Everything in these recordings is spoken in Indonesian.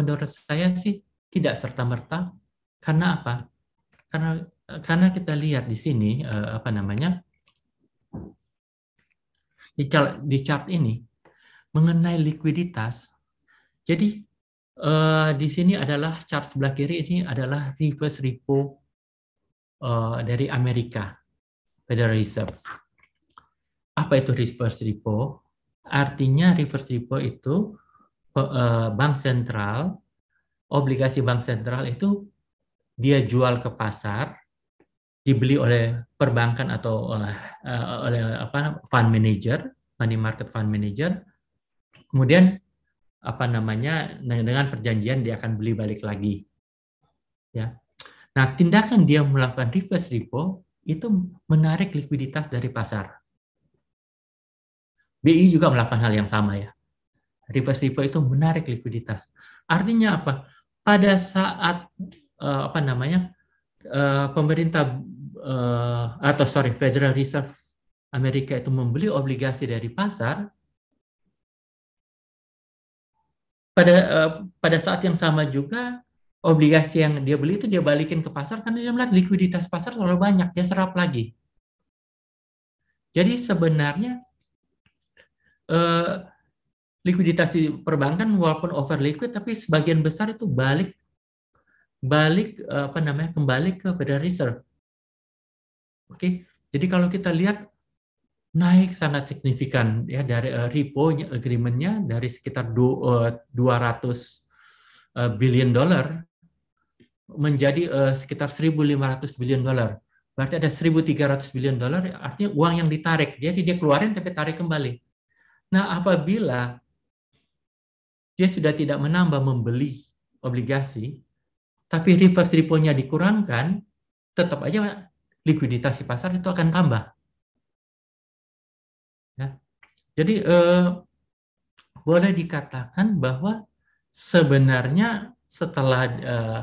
menurut saya sih tidak serta merta. Karena apa? Karena karena kita lihat di sini uh, apa namanya di chart, di chart ini mengenai likuiditas. Jadi uh, di sini adalah chart sebelah kiri ini adalah reverse repo uh, dari Amerika Federal Reserve. Apa itu reverse repo? Artinya reverse repo itu Eh, bank sentral, obligasi bank sentral itu dia jual ke pasar, dibeli oleh perbankan atau oleh, eh, oleh apa fund manager, money market fund manager. Kemudian apa namanya nah, dengan perjanjian dia akan beli balik lagi. Ya. Nah, tindakan dia melakukan reverse repo itu menarik likuiditas dari pasar. BI juga melakukan hal yang sama ya riba-riba itu menarik likuiditas. Artinya apa? Pada saat uh, apa namanya uh, pemerintah uh, atau sorry Federal Reserve Amerika itu membeli obligasi dari pasar, pada uh, pada saat yang sama juga obligasi yang dia beli itu dia balikin ke pasar karena dia melihat likuiditas pasar terlalu banyak dia serap lagi jadi sebenarnya uh, likuiditas di perbankan walaupun over liquid tapi sebagian besar itu balik balik eh, apa namanya kembali ke Federal Reserve. Oke. Jadi kalau kita lihat naik sangat signifikan ya dari uh, repo agreementnya dari sekitar uh, eh, 200 billion dollar menjadi uh, sekitar 1.500 billion dollar. Berarti ada 1.300 billion dollar artinya uang yang ditarik. Jadi dia keluarin tapi tarik kembali. Nah, apabila dia sudah tidak menambah membeli obligasi, tapi reverse repo-nya dikurangkan, tetap aja likuiditas di pasar itu akan tambah. Ya. Jadi eh, boleh dikatakan bahwa sebenarnya setelah eh,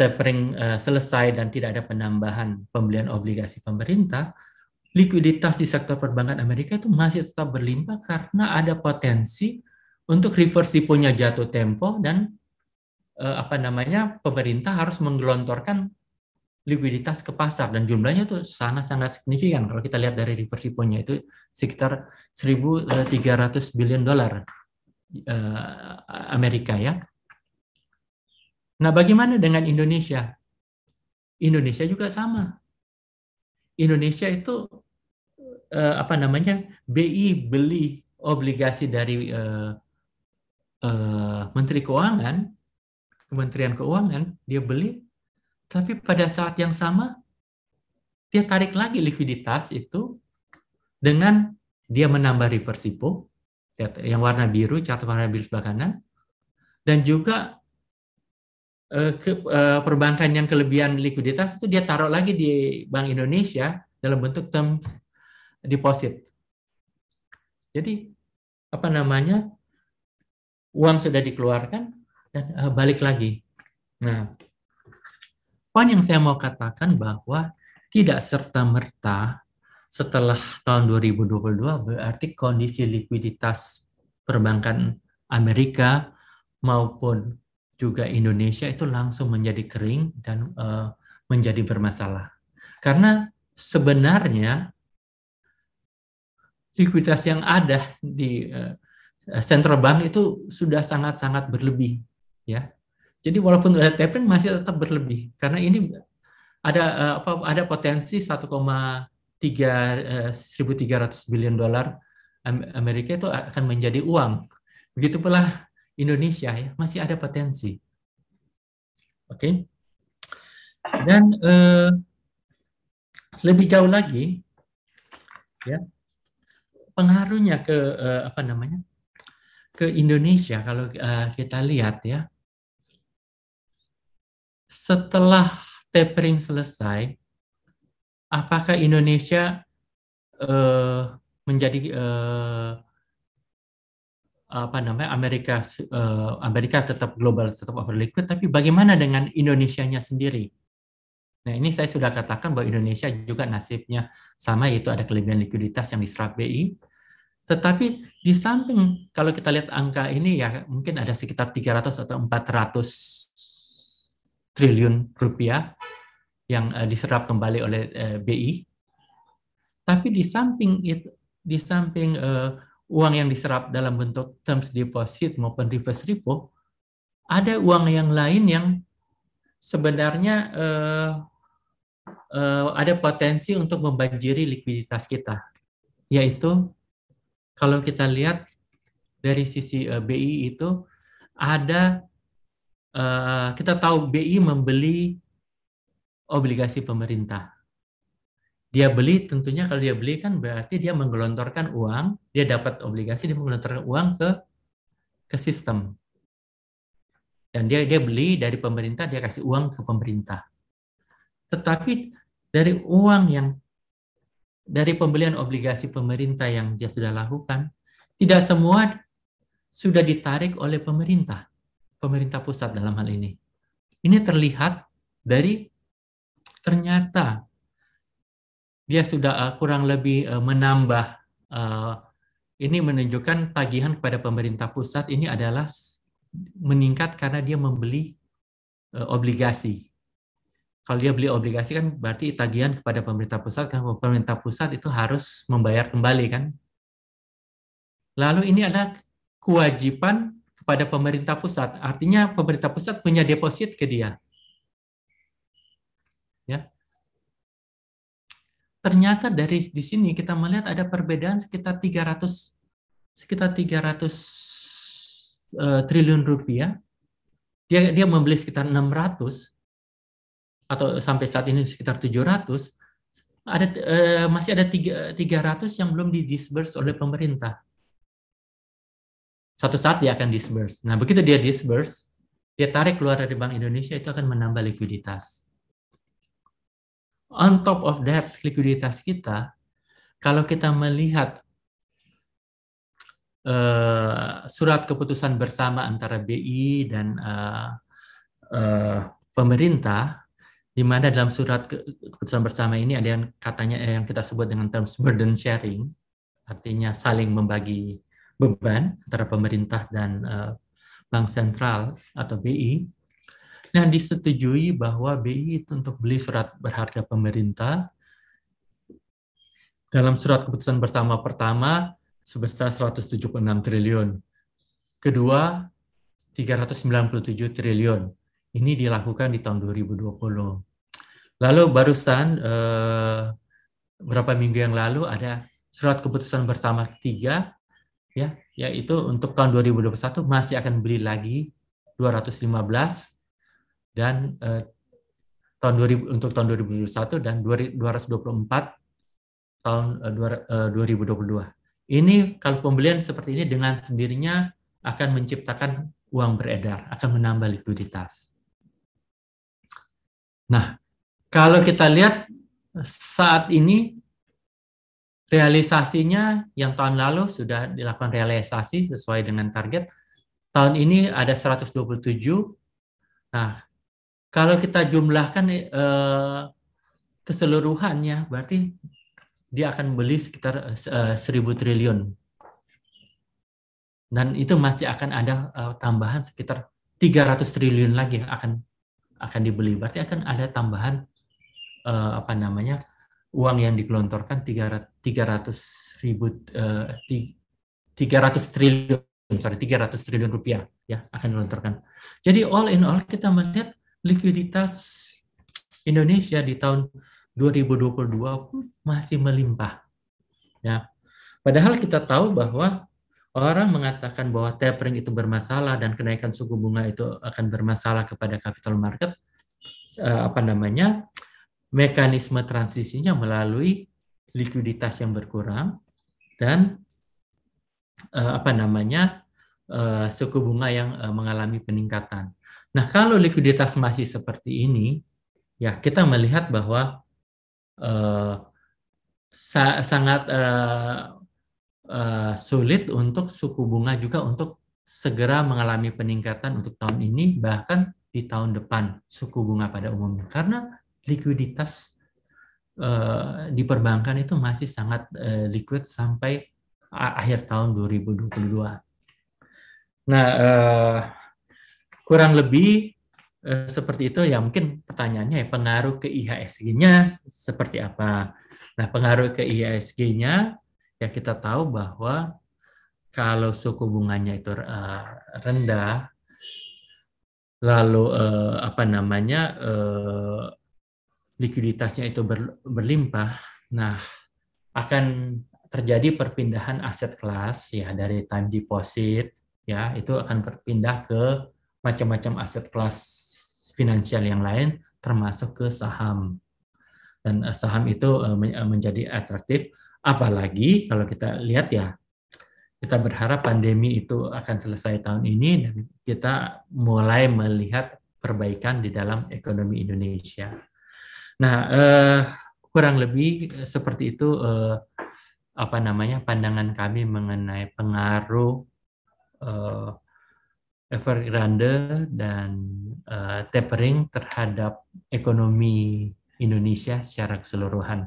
tapering eh, selesai dan tidak ada penambahan pembelian obligasi pemerintah, likuiditas di sektor perbankan Amerika itu masih tetap berlimpah karena ada potensi untuk reverse punya jatuh tempo dan eh, apa namanya pemerintah harus menggelontorkan likuiditas ke pasar dan jumlahnya itu sangat-sangat signifikan kalau kita lihat dari reverse punya itu sekitar 1.300 eh, billion dolar eh, Amerika ya. Nah, bagaimana dengan Indonesia? Indonesia juga sama. Indonesia itu eh, apa namanya BI beli obligasi dari eh, eh, Menteri Keuangan, Kementerian Keuangan, dia beli, tapi pada saat yang sama dia tarik lagi likuiditas itu dengan dia menambah reverse repo ya, yang warna biru, cat warna biru sebelah kanan, dan juga eh, eh, perbankan yang kelebihan likuiditas itu dia taruh lagi di Bank Indonesia dalam bentuk term deposit. Jadi apa namanya uang sudah dikeluarkan dan uh, balik lagi. Nah, poin yang saya mau katakan bahwa tidak serta-merta setelah tahun 2022 berarti kondisi likuiditas perbankan Amerika maupun juga Indonesia itu langsung menjadi kering dan uh, menjadi bermasalah. Karena sebenarnya likuiditas yang ada di uh, Eh, central bank itu sudah sangat-sangat berlebih ya. Jadi walaupun ada tapering masih tetap berlebih karena ini ada eh, apa ada potensi 1,3 1.300 billion dolar Amerika itu akan menjadi uang. Begitu pula Indonesia ya masih ada potensi. Oke. Okay? Dan eh, lebih jauh lagi ya pengaruhnya ke eh, apa namanya? ke Indonesia kalau uh, kita lihat ya setelah tapering selesai apakah Indonesia uh, menjadi uh, apa namanya Amerika uh, Amerika tetap global tetap overliquid tapi bagaimana dengan Indonesia nya sendiri Nah, ini saya sudah katakan bahwa Indonesia juga nasibnya sama, yaitu ada kelebihan likuiditas yang diserap BI, tetapi di samping kalau kita lihat angka ini ya mungkin ada sekitar 300 atau 400 triliun rupiah yang uh, diserap kembali oleh uh, eh, BI. Tapi di samping itu di samping uh, uang yang diserap dalam bentuk terms deposit maupun reverse repo, ada uang yang lain yang sebenarnya uh, uh, ada potensi untuk membanjiri likuiditas kita, yaitu kalau kita lihat dari sisi uh, eh, BI itu ada uh, kita tahu BI membeli obligasi pemerintah. Dia beli tentunya kalau dia beli kan berarti dia menggelontorkan uang, dia dapat obligasi dia menggelontorkan uang ke ke sistem. Dan dia dia beli dari pemerintah, dia kasih uang ke pemerintah. Tetapi dari uang yang dari pembelian obligasi pemerintah yang dia sudah lakukan, tidak semua sudah ditarik oleh pemerintah, pemerintah pusat dalam hal ini. Ini terlihat dari ternyata dia sudah eh, kurang lebih eh, menambah eh, ini menunjukkan tagihan kepada pemerintah pusat ini adalah meningkat karena dia membeli obligasi kalau dia beli obligasi kan berarti tagihan kepada pemerintah pusat kan pemerintah pusat itu harus membayar kembali kan lalu ini adalah kewajiban kepada pemerintah pusat artinya pemerintah pusat punya deposit ke dia ya ternyata dari di sini kita melihat ada perbedaan sekitar 300 sekitar 300 uh, eh, triliun rupiah dia dia membeli sekitar 600 atau sampai saat ini sekitar 700 ada eh, masih ada 300 yang belum di disburse oleh pemerintah. Satu saat dia akan disburse. Nah, begitu dia disburse, dia tarik keluar dari Bank Indonesia itu akan menambah likuiditas. On top of that, likuiditas kita kalau kita melihat uh, surat keputusan bersama antara BI dan uh, uh, pemerintah di mana dalam surat keputusan bersama ini ada yang katanya eh, yang kita sebut dengan terms burden sharing, artinya saling membagi beban antara pemerintah dan eh, bank sentral atau BI. Nah, disetujui bahwa BI itu untuk beli surat berharga pemerintah dalam surat keputusan bersama pertama sebesar 176 triliun. Kedua 397 triliun ini dilakukan di tahun 2020. Lalu barusan eh, beberapa minggu yang lalu ada surat keputusan pertama ketiga ya yaitu untuk tahun 2021 masih akan beli lagi 215 dan eh, tahun 2000 untuk tahun 2021 dan 224 tahun eh, 2022. Eh, ini kalau pembelian seperti ini dengan sendirinya akan menciptakan uang beredar, akan menambah likuiditas. Nah, kalau kita lihat saat ini realisasinya yang tahun lalu sudah dilakukan realisasi sesuai dengan target. Tahun ini ada 127. Nah, kalau kita jumlahkan eh, keseluruhannya berarti dia akan beli sekitar eh, 1000 triliun. Dan itu masih akan ada eh, tambahan sekitar 300 triliun lagi akan akan dibeli. Berarti akan ada tambahan uh, apa namanya uang yang dikelontorkan 300 ribu eh, tiga ratus triliun sorry tiga ratus triliun rupiah ya akan dilontorkan. Jadi all in all kita melihat likuiditas Indonesia di tahun 2022 pun masih melimpah. Ya. Padahal kita tahu bahwa orang mengatakan bahwa tapering itu bermasalah dan kenaikan suku bunga itu akan bermasalah kepada capital market eh, apa namanya mekanisme transisinya melalui likuiditas yang berkurang dan eh, apa namanya eh, suku bunga yang mengalami peningkatan. Nah, kalau likuiditas masih seperti ini, ya kita melihat bahwa eh, sangat eh, Eh, sulit untuk suku bunga juga untuk segera mengalami peningkatan untuk tahun ini bahkan di tahun depan suku bunga pada umumnya karena likuiditas uh, di perbankan itu masih sangat uh, liquid sampai akhir tahun 2022. Nah, uh, kurang lebih uh, seperti itu ya mungkin pertanyaannya ya pengaruh ke IHSG-nya seperti apa? Nah, pengaruh ke IHSG-nya ya kita tahu bahwa kalau suku bunganya itu eh, rendah, lalu eh, apa namanya eh, likuiditasnya itu berlimpah, nah akan terjadi perpindahan aset kelas ya dari time deposit ya itu akan berpindah ke macam-macam aset kelas finansial yang lain termasuk ke saham dan saham itu menjadi atraktif Apalagi kalau kita lihat ya, kita berharap pandemi itu akan selesai tahun ini dan kita mulai melihat perbaikan di dalam ekonomi Indonesia. Nah, eh, kurang lebih eh, seperti itu eh, apa namanya pandangan kami mengenai pengaruh eh, Evergrande dan eh, tapering terhadap ekonomi Indonesia secara keseluruhan.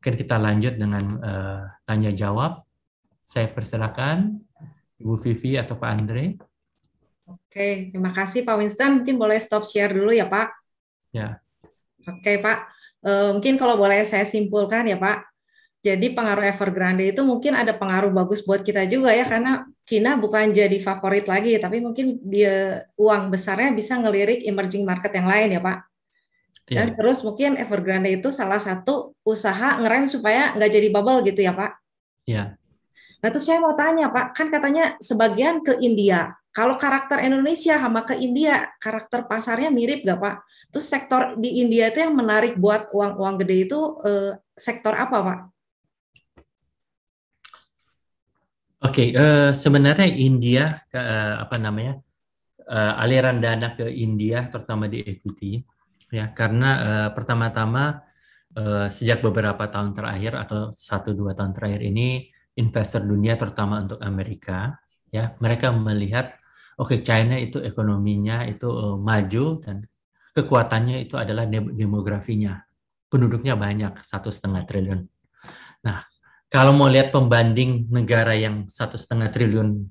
Mungkin kita lanjut dengan uh, tanya jawab. Saya persilakan Ibu Vivi atau Pak Andre. Oke, terima kasih Pak Winston. Mungkin boleh stop share dulu ya Pak. Ya. Oke Pak, uh, mungkin kalau boleh saya simpulkan ya Pak. Jadi pengaruh Evergrande itu mungkin ada pengaruh bagus buat kita juga ya karena Cina bukan jadi favorit lagi tapi mungkin dia uang besarnya bisa ngelirik emerging market yang lain ya Pak. Iya. Dan yeah. terus mungkin Evergrande itu salah satu usaha ngerem supaya nggak jadi bubble gitu ya Pak? Iya. Nah terus saya mau tanya Pak, kan katanya sebagian ke India. Kalau karakter Indonesia sama ke India, karakter pasarnya mirip nggak Pak? Terus sektor di India itu yang menarik buat uang-uang gede itu eh, sektor apa Pak? Oke, okay, uh, eh, sebenarnya India uh, apa namanya uh, aliran dana ke India, terutama di equity, ya karena uh, pertama-tama Eh, sejak beberapa tahun terakhir atau satu dua tahun terakhir ini investor dunia terutama untuk Amerika ya mereka melihat oke okay, China itu ekonominya itu uh, maju dan kekuatannya itu adalah demografinya penduduknya banyak satu setengah triliun. Nah kalau mau lihat pembanding negara yang satu setengah triliun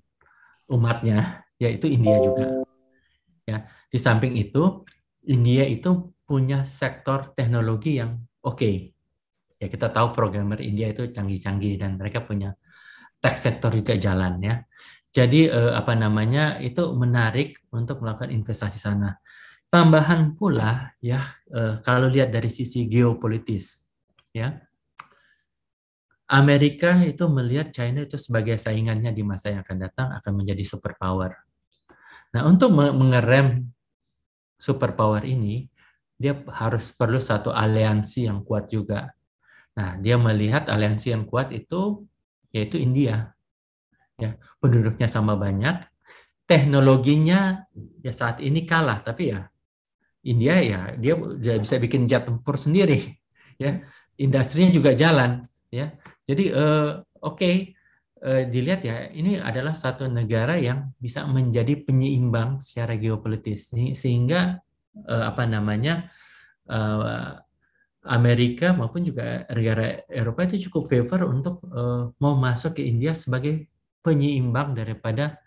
umatnya yaitu India juga ya di samping itu India itu punya sektor teknologi yang oke okay, ya kita tahu programmer India itu canggih-canggih dan mereka punya tech sektor juga jalan ya. Jadi eh, apa namanya itu menarik untuk melakukan investasi sana. Tambahan pula ya eh, kalau lihat dari sisi geopolitis ya. Amerika itu melihat China itu sebagai saingannya di masa yang akan datang akan menjadi superpower. Nah, untuk mengerem superpower ini, dia harus perlu satu aliansi yang kuat juga. Nah, dia melihat aliansi yang kuat itu yaitu India. Ya, penduduknya sama banyak, teknologinya ya saat ini kalah, tapi ya India ya dia ya bisa bikin jet tempur sendiri. Ya, industrinya juga jalan, ya. Jadi eh, oke okay, eh, dilihat ya, ini adalah satu negara yang bisa menjadi penyeimbang secara geopolitis sehingga uh, apa namanya uh, Amerika maupun juga negara Eropa itu cukup favor untuk uh, mau masuk ke India sebagai penyeimbang daripada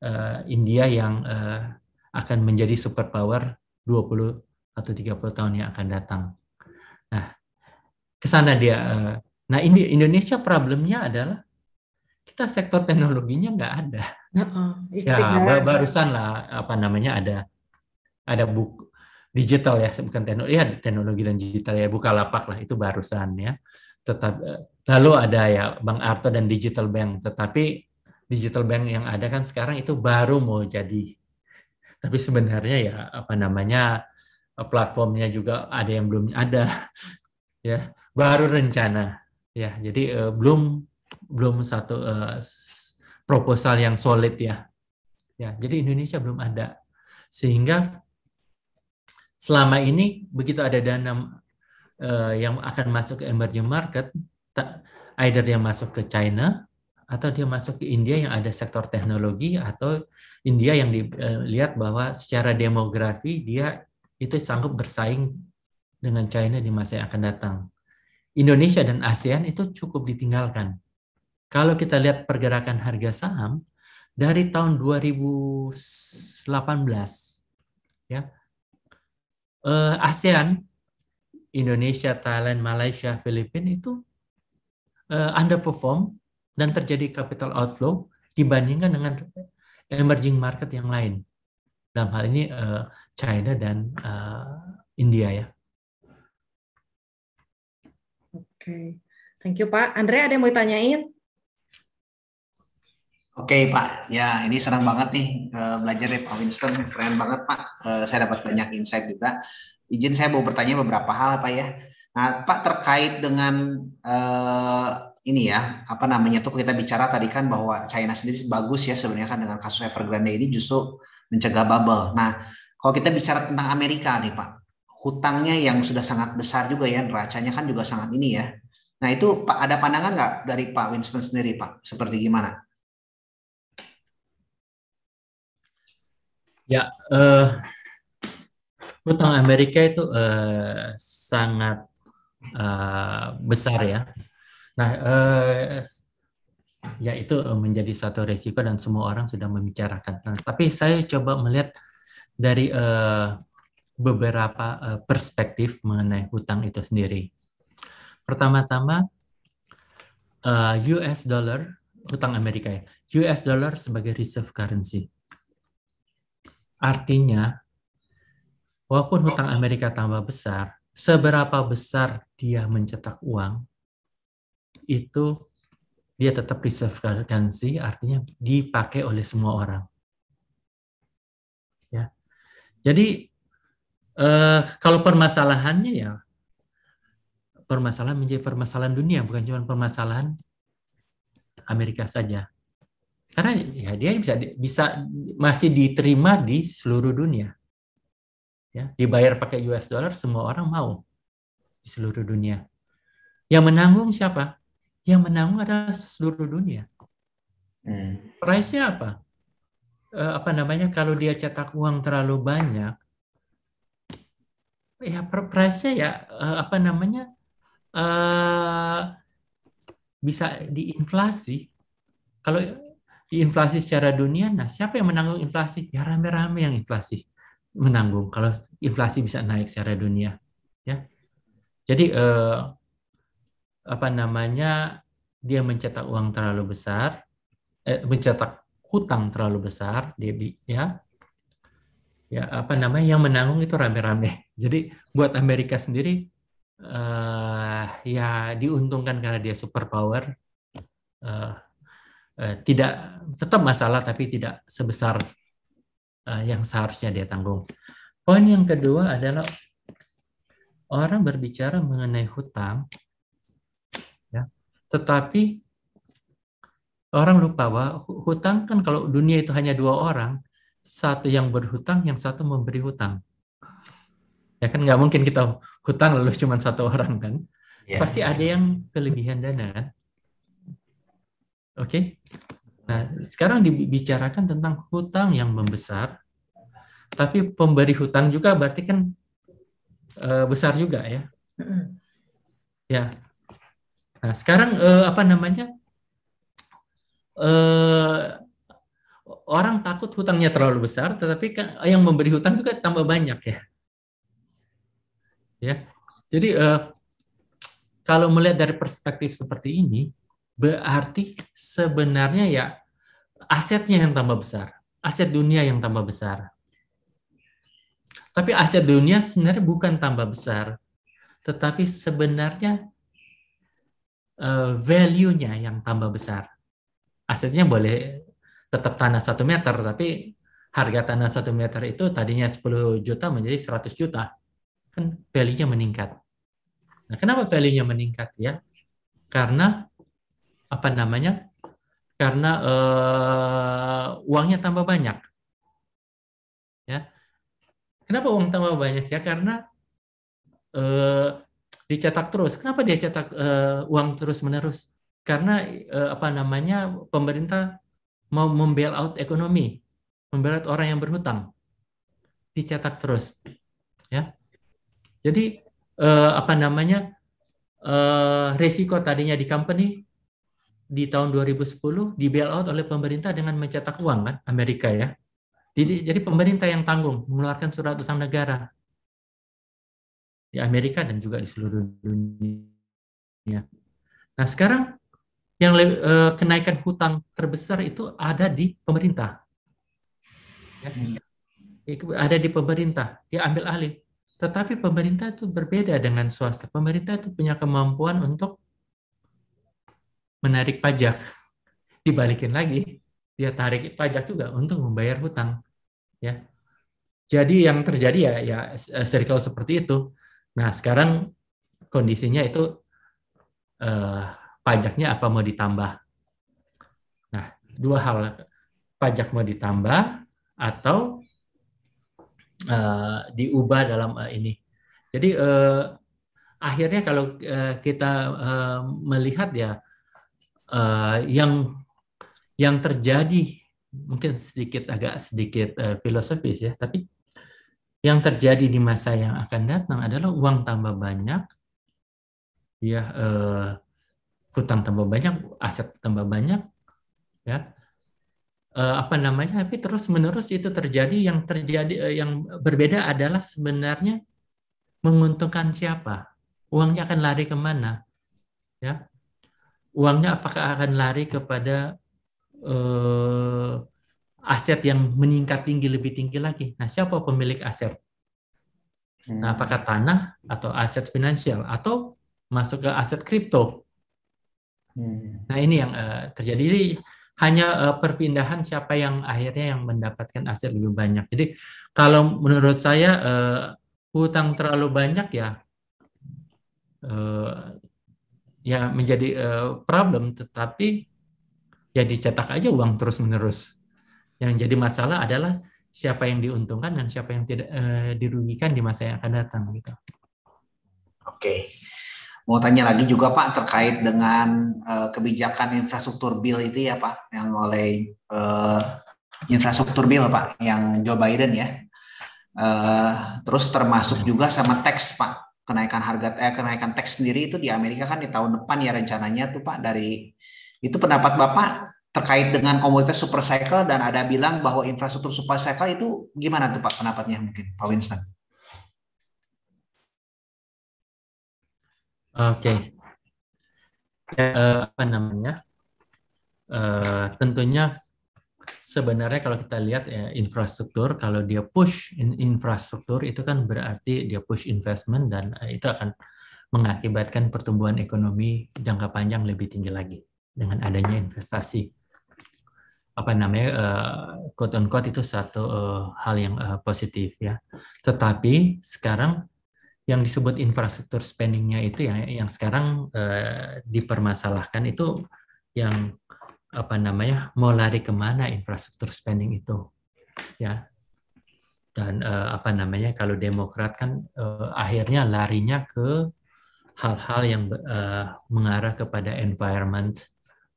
uh, India yang uh, akan menjadi superpower 20 atau 30 tahun yang akan datang. Nah, ke sana dia. Uh, nah, Indonesia problemnya adalah kita sektor teknologinya nggak ada. Uh -uh, ya, barusan lah apa namanya ada ada buku digital ya, bukan teknologi, ya teknologi dan digital ya, buka lapak lah itu barusan ya. Tetap eh, lalu ada ya Bang Arto dan digital bank, tetapi digital bank yang ada kan sekarang itu baru mau jadi. Tapi sebenarnya ya apa namanya eh, platformnya juga ada yang belum ada ya, baru rencana ya. Jadi eh, belum belum satu eh, proposal yang solid ya. Ya, jadi Indonesia belum ada. Sehingga selama ini begitu ada dana uh, yang akan masuk ke emerging market, tak, either dia masuk ke China atau dia masuk ke India yang ada sektor teknologi atau India yang dilihat eh, bahwa secara demografi dia itu sanggup bersaing dengan China di masa yang akan datang. Indonesia dan ASEAN itu cukup ditinggalkan. Kalau kita lihat pergerakan harga saham dari tahun 2018 ya uh, ASEAN, Indonesia, Thailand, Malaysia, Filipina itu uh, underperform dan terjadi capital outflow dibandingkan dengan emerging market yang lain. Dalam hal ini uh, China dan uh, India ya. Oke, okay. thank you Pak. Andre ada yang mau ditanyain? Oke okay, Pak, ya ini senang banget nih eh, belajar dari Pak Winston, keren banget Pak. Eh, saya dapat banyak insight juga. Izin saya mau bertanya beberapa hal Pak ya. Nah Pak terkait dengan uh, ini ya, apa namanya tuh kita bicara tadi kan bahwa China sendiri bagus ya sebenarnya kan dengan kasus Evergrande ini justru mencegah bubble. Nah kalau kita bicara tentang Amerika nih Pak, hutangnya yang sudah sangat besar juga ya, neracanya kan juga sangat ini ya. Nah itu Pak ada pandangan nggak dari Pak Winston sendiri Pak, seperti gimana? Ya, uh, eh, utang Amerika itu uh, sangat uh, besar ya. Nah, uh, ya itu menjadi satu risiko dan semua orang sudah membicarakan. Nah, tapi saya coba melihat dari uh, beberapa uh, perspektif mengenai hutang itu sendiri. Pertama-tama, uh, US dollar, hutang Amerika ya, US dollar sebagai reserve currency Artinya, walaupun hutang oh. Amerika tambah besar, seberapa besar dia mencetak uang, itu dia tetap reserve currency, artinya dipakai oleh semua orang. Ya. Jadi eh, kalau permasalahannya ya permasalahan menjadi permasalahan dunia, bukan cuma permasalahan Amerika saja. Karena ya dia bisa bisa masih diterima di seluruh dunia. Ya, dibayar pakai US dollar semua orang mau di seluruh dunia. Yang menanggung siapa? Yang menanggung adalah seluruh dunia. Hmm. Price-nya apa? e, apa namanya? Kalau dia cetak uang terlalu banyak, ya price-nya ya e, apa namanya? e, bisa diinflasi. Kalau di inflasi secara dunia, nah siapa yang menanggung inflasi? Ya rame-rame yang inflasi menanggung kalau inflasi bisa naik secara dunia, ya. Jadi eh, apa namanya dia mencetak uang terlalu besar, eh, mencetak hutang terlalu besar, debit, ya. Ya apa namanya yang menanggung itu rame-rame. Jadi buat Amerika sendiri uh, ya diuntungkan karena dia superpower uh, Eh, tidak tetap masalah tapi tidak sebesar eh, yang seharusnya dia tanggung. Poin yang kedua adalah orang berbicara mengenai hutang, ya, tetapi orang lupa bahwa hutang kan kalau dunia itu hanya dua orang, satu yang berhutang, yang satu memberi hutang. Ya kan nggak mungkin kita hutang lalu cuma satu orang kan. Yeah. Pasti ada yang kelebihan dana kan. Oke. Okay? Nah, sekarang dibicarakan tentang hutang yang membesar, tapi pemberi hutang juga berarti kan e, besar juga ya. Ya. Nah, sekarang e, apa namanya? E, orang takut hutangnya terlalu besar, tetapi kan yang memberi hutang juga tambah banyak ya. Ya. Jadi e, kalau melihat dari perspektif seperti ini, berarti sebenarnya ya asetnya yang tambah besar, aset dunia yang tambah besar. Tapi aset dunia sebenarnya bukan tambah besar, tetapi sebenarnya uh, value-nya yang tambah besar. Asetnya boleh tetap tanah satu meter, tapi harga tanah satu meter itu tadinya 10 juta menjadi 100 juta. Kan value-nya meningkat. Nah, kenapa value-nya meningkat ya? Karena apa namanya karena uh, uangnya tambah banyak ya kenapa uang tambah banyak ya karena uh, dicetak terus kenapa dia cetak uh, uang terus menerus karena uh, apa namanya pemerintah mau membail out ekonomi membail out orang yang berhutang dicetak terus ya jadi uh, apa namanya uh, resiko tadinya di company di tahun 2010 di bail out oleh pemerintah dengan mencetak uang kan Amerika ya. Jadi, hmm. jadi pemerintah yang tanggung mengeluarkan surat utang negara di Amerika dan juga di seluruh dunia. Nah sekarang yang lebih, eh, e, kenaikan hutang terbesar itu ada di pemerintah. Ya. Hmm. Ada di pemerintah, dia ambil alih. Tetapi pemerintah itu berbeda dengan swasta. Pemerintah itu punya kemampuan untuk menarik pajak. Dibalikin lagi, dia tarik pajak juga untuk membayar hutang. Ya. Jadi yang terjadi ya ya eh, circle seperti itu. Nah, sekarang kondisinya itu eh, pajaknya apa mau ditambah? Nah, dua hal pajak mau ditambah atau eh, diubah dalam eh, ini. Jadi eh, akhirnya kalau eh, kita eh, melihat ya uh, yang yang terjadi mungkin sedikit agak sedikit uh, filosofis ya, tapi yang terjadi di masa yang akan datang adalah uang tambah banyak, ya uh, hutang tambah banyak, aset tambah banyak, ya uh, apa namanya? Tapi terus menerus itu terjadi. Yang terjadi uh, yang berbeda adalah sebenarnya menguntungkan siapa, uangnya akan lari kemana, ya uangnya apakah akan lari kepada uh, aset yang meningkat tinggi lebih tinggi lagi. Nah, siapa pemilik aset? Hmm. Nah, apakah tanah atau aset finansial atau masuk ke aset kripto? Hmm. Nah, ini yang uh, terjadi. Jadi, hanya uh, perpindahan siapa yang akhirnya yang mendapatkan aset lebih banyak. Jadi, kalau menurut saya uh, hutang terlalu banyak ya uh, ya menjadi uh, problem tetapi ya dicetak aja uang terus-menerus. Yang jadi masalah adalah siapa yang diuntungkan dan siapa yang tidak uh, dirugikan di masa yang akan datang gitu. Oke. Mau tanya lagi juga Pak terkait dengan uh, kebijakan infrastruktur bill itu ya Pak yang oleh uh, infrastruktur bill Pak yang Joe Biden ya. Uh, terus termasuk juga sama teks Pak kenaikan harga eh, kenaikan teks sendiri itu di Amerika kan di tahun depan ya rencananya tuh Pak dari itu pendapat Bapak terkait dengan komoditas super cycle dan ada bilang bahwa infrastruktur super cycle itu gimana tuh Pak pendapatnya mungkin Pak Winston? Oke, okay. uh, eh, apa namanya? Uh, tentunya sebenarnya kalau kita lihat ya, infrastruktur, kalau dia push in infrastruktur itu kan berarti dia push investment dan eh, itu akan mengakibatkan pertumbuhan ekonomi jangka panjang lebih tinggi lagi dengan adanya investasi apa namanya uh, eh, quote on itu satu uh, hal yang uh, positif ya. Tetapi sekarang yang disebut infrastruktur spendingnya itu yang yang sekarang uh, dipermasalahkan itu yang apa namanya mau lari kemana infrastruktur spending itu ya dan uh, apa namanya kalau Demokrat kan uh, akhirnya larinya ke hal-hal yang uh, mengarah kepada environment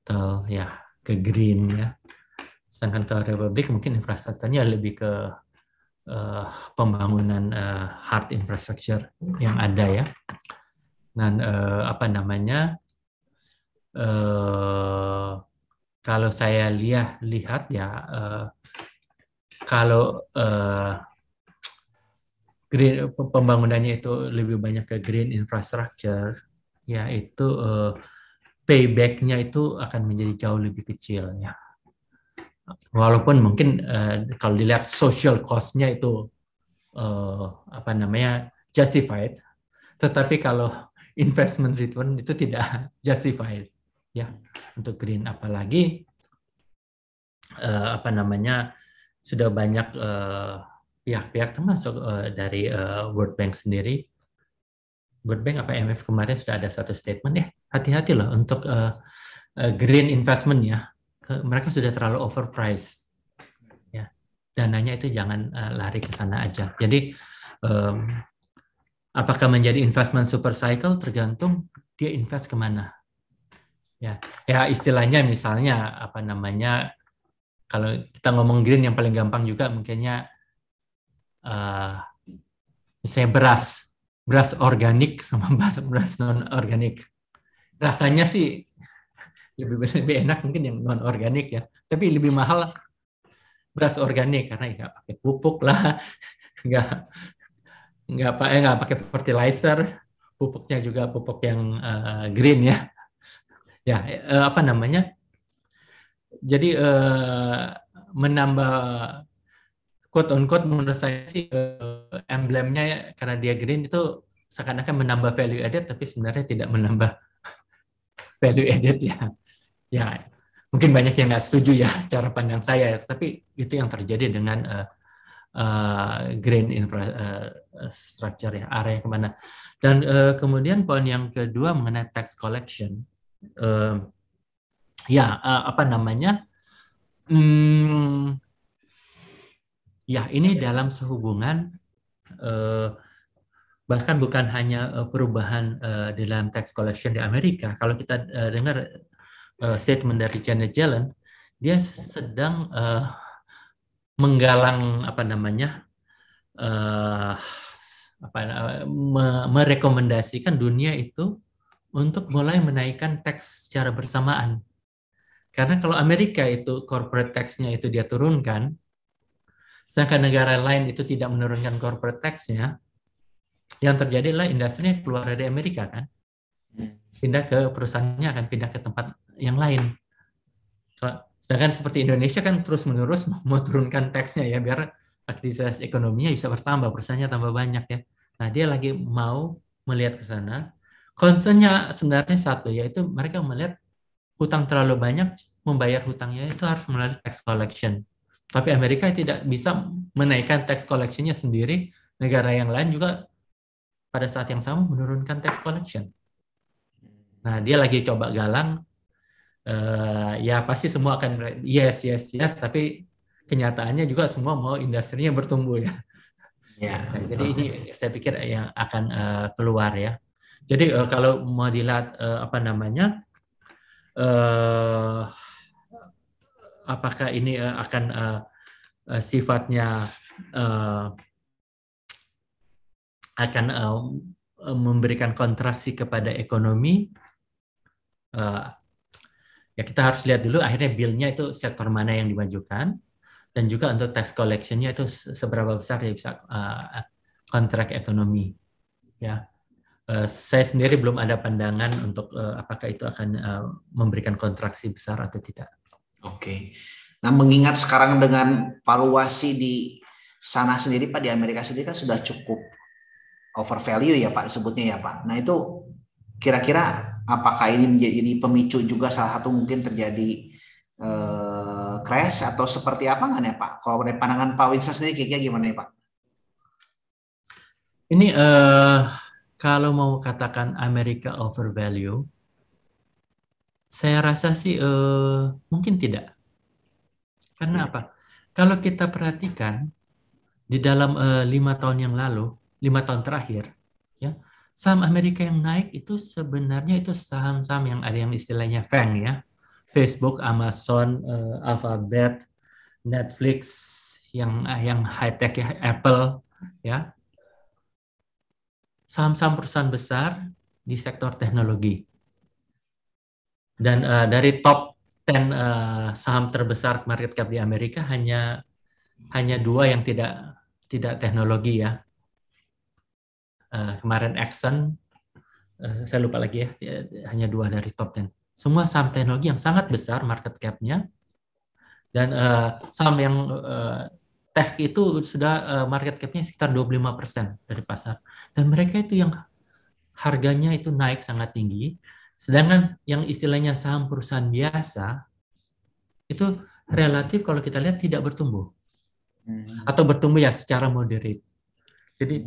atau ya ke green ya sedangkan kalau Republik mungkin infrastrukturnya lebih ke uh, pembangunan uh, hard infrastructure yang ada ya dan uh, apa namanya uh, kalau saya lihat lihat ya uh, kalau uh, green pembangunannya itu lebih banyak ke green infrastructure ya itu uh, paybacknya itu akan menjadi jauh lebih kecilnya walaupun mungkin uh, kalau dilihat social cost-nya itu uh, apa namanya justified tetapi kalau investment return itu tidak justified ya untuk green apalagi eh, apa namanya sudah banyak eh, pihak-pihak eh, termasuk eh, dari eh, World Bank sendiri World Bank apa IMF kemarin sudah ada satu statement ya hati-hati loh untuk eh, green investment ya mereka sudah terlalu overpriced ya dananya itu jangan lari ke sana aja jadi apakah menjadi investment super cycle tergantung dia invest kemana ya ya istilahnya misalnya apa namanya kalau kita ngomong green yang paling gampang juga mungkinnya uh, misalnya beras beras organik sama beras, beras non organik rasanya sih lebih lebih enak mungkin yang non organik ya tapi lebih mahal beras organik karena ya nggak pakai pupuk lah nggak nggak pakai eh, nggak pakai fertilizer pupuknya juga pupuk yang uh, green ya ya eh, eh, apa namanya jadi eh, menambah quote on quote menurut saya sih eh, emblemnya ya, karena dia green itu seakan-akan menambah value added tapi sebenarnya tidak menambah value added ya ya mungkin banyak yang nggak setuju ya cara pandang saya tapi itu yang terjadi dengan eh, uh, green infrastructure eh, ya area kemana dan uh, kemudian poin yang kedua mengenai tax collection uh, ya uh, apa namanya hmm, ya ini dalam sehubungan uh, bahkan bukan hanya perubahan uh, dalam tax collection di Amerika kalau kita uh, dengar uh, statement dari Janet Yellen dia sedang uh, menggalang apa namanya uh, apa merekomendasikan dunia itu untuk mulai menaikkan tax secara bersamaan. Karena kalau Amerika itu corporate tax-nya itu dia turunkan, sedangkan negara lain itu tidak menurunkan corporate tax-nya, yang terjadi adalah industri keluar dari Amerika kan. Pindah ke perusahaannya akan pindah ke tempat yang lain. Sedangkan seperti Indonesia kan terus-menerus mau turunkan tax-nya ya, biar aktivitas ekonominya bisa bertambah, perusahaannya tambah banyak ya. Nah, dia lagi mau melihat ke sana, concernnya sebenarnya satu yaitu mereka melihat hutang terlalu banyak membayar hutangnya itu harus melalui tax collection tapi Amerika tidak bisa menaikkan tax collectionnya sendiri negara yang lain juga pada saat yang sama menurunkan tax collection nah dia lagi coba galang uh, ya pasti semua akan yes yes yes tapi kenyataannya juga semua mau industrinya bertumbuh ya. Ya. Nah, jadi ini saya pikir yang akan uh, keluar ya. Jadi uh, kalau mau dilihat uh, apa namanya uh, apakah ini uh, akan uh, uh, sifatnya uh, akan uh, memberikan kontraksi kepada ekonomi uh, ya kita harus lihat dulu akhirnya bilnya itu sektor mana yang dimajukan dan juga untuk tax collectionnya itu seberapa besar dia bisa uh, kontrak ekonomi ya Eh, saya sendiri belum ada pandangan untuk eh, apakah itu akan eh, memberikan kontraksi besar atau tidak. Oke. Nah, mengingat sekarang dengan valuasi di sana sendiri Pak di Amerika sendiri kan sudah cukup over value ya Pak sebutnya ya Pak. Nah, itu kira-kira apakah ini menjadi pemicu juga salah satu mungkin terjadi uh, crash atau seperti apa nggak ya Pak? Kalau dari pandangan Pak Winsa sendiri kira-kira gimana ya Pak? Ini eh kalau mau katakan Amerika overvalue, saya rasa sih uh, mungkin tidak. Karena iya. apa? Kalau kita perhatikan di dalam eh, lima tahun yang lalu, lima tahun terakhir, ya saham Amerika yang naik itu sebenarnya itu saham-saham yang ada yang istilahnya FANG ya, Facebook, Amazon, uh, Alphabet, Netflix, yang yang high tech ya, Apple, ya saham-saham perusahaan besar di sektor teknologi. Dan uh, dari top 10 uh, eh, saham terbesar market cap di Amerika hanya hanya dua yang tidak tidak teknologi ya. Uh, kemarin Exxon, uh, saya lupa lagi ya, hanya dua dari top 10. Semua saham teknologi yang sangat besar market cap-nya dan uh, saham yang uh, tech itu sudah eh, market cap-nya sekitar 25% dari pasar. Dan mereka itu yang harganya itu naik sangat tinggi, sedangkan yang istilahnya saham perusahaan biasa itu relatif kalau kita lihat tidak bertumbuh. Hmm. Atau bertumbuh ya secara moderate. Jadi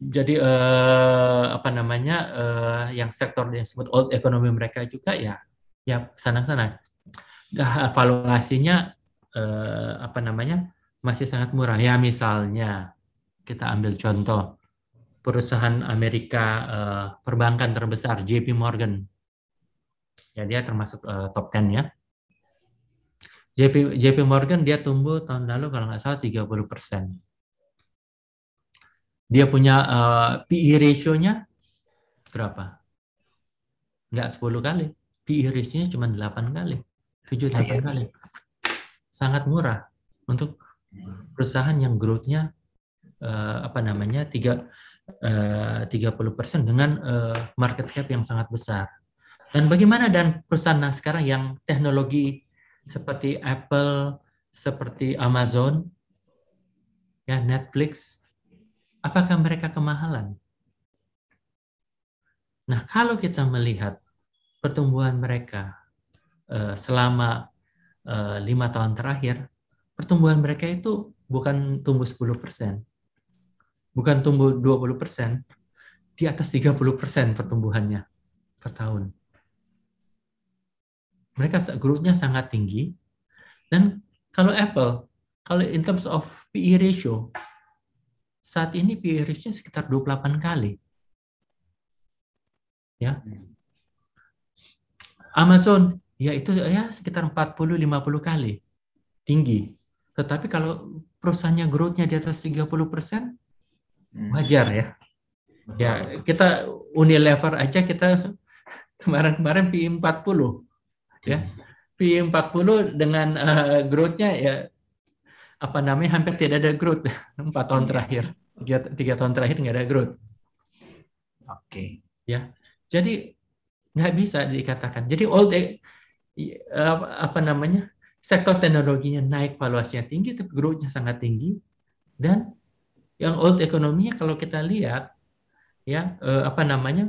jadi eh, apa namanya eh, yang sektor yang disebut old economy mereka juga ya ya sana-sana. evaluasinya valuasinya eh, apa namanya masih sangat murah ya misalnya kita ambil contoh perusahaan Amerika eh, perbankan terbesar JP Morgan ya dia termasuk eh, top ten ya JP JP Morgan dia tumbuh tahun lalu kalau nggak salah 30 persen dia punya uh, eh, PE ratio-nya berapa? Enggak 10 kali. PE ratio-nya cuma 8 kali. 7 8 iya. kali sangat murah untuk perusahaan yang growth-nya uh, apa namanya tiga eh, tiga puluh persen dengan uh, market cap yang sangat besar. Dan bagaimana dan perusahaan sekarang yang teknologi seperti Apple, seperti Amazon, ya Netflix, apakah mereka kemahalan? Nah, kalau kita melihat pertumbuhan mereka selama Eh, lima uh, tahun terakhir, pertumbuhan mereka itu bukan tumbuh 10%, bukan tumbuh 20%, di atas 30% pertumbuhannya per tahun. Mereka grupnya sangat tinggi, dan kalau Apple, kalau in terms of PE ratio, saat ini PE ratio sekitar 28 kali. Ya. Hmm. Amazon ya itu ya sekitar 40-50 kali tinggi. Tetapi kalau perusahaannya growth-nya di atas 30 persen, hmm. wajar ya. Ya kita Unilever aja kita kemarin-kemarin PI 40 e ya. PI 40 e dengan uh, growth-nya ya apa namanya hampir tidak ada growth empat tahun terakhir tiga, tiga tahun terakhir nggak ada growth oke okay. ya jadi nggak bisa dikatakan jadi old apa namanya sektor teknologinya naik valuasinya tinggi tapi growth sangat tinggi dan yang old ekonominya kalau kita lihat ya eh, apa namanya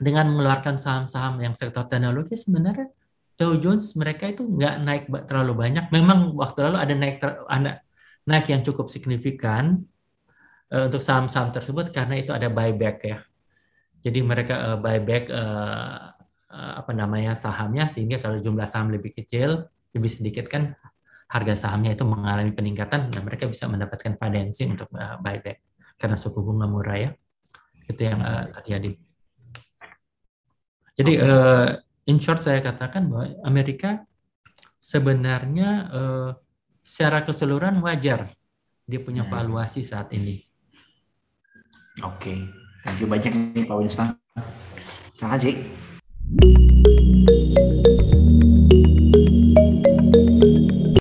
dengan mengeluarkan saham-saham yang sektor teknologi sebenarnya Dow Jones mereka itu nggak naik terlalu banyak memang waktu lalu ada naik ada naik yang cukup signifikan eh, untuk saham-saham tersebut karena itu ada buyback ya jadi mereka uh, buyback uh, Eh, apa namanya sahamnya sehingga kalau jumlah saham lebih kecil lebih sedikit kan harga sahamnya itu mengalami peningkatan dan mereka bisa mendapatkan financing untuk eh, buyback karena suku bunga murah ya itu yang uh, terjadi jadi in short saya katakan bahwa Amerika sebenarnya secara keseluruhan wajar dia punya hmm. valuasi saat ini oke okay. terima kasih banyak nih Pak Winston sangat sih Thank you.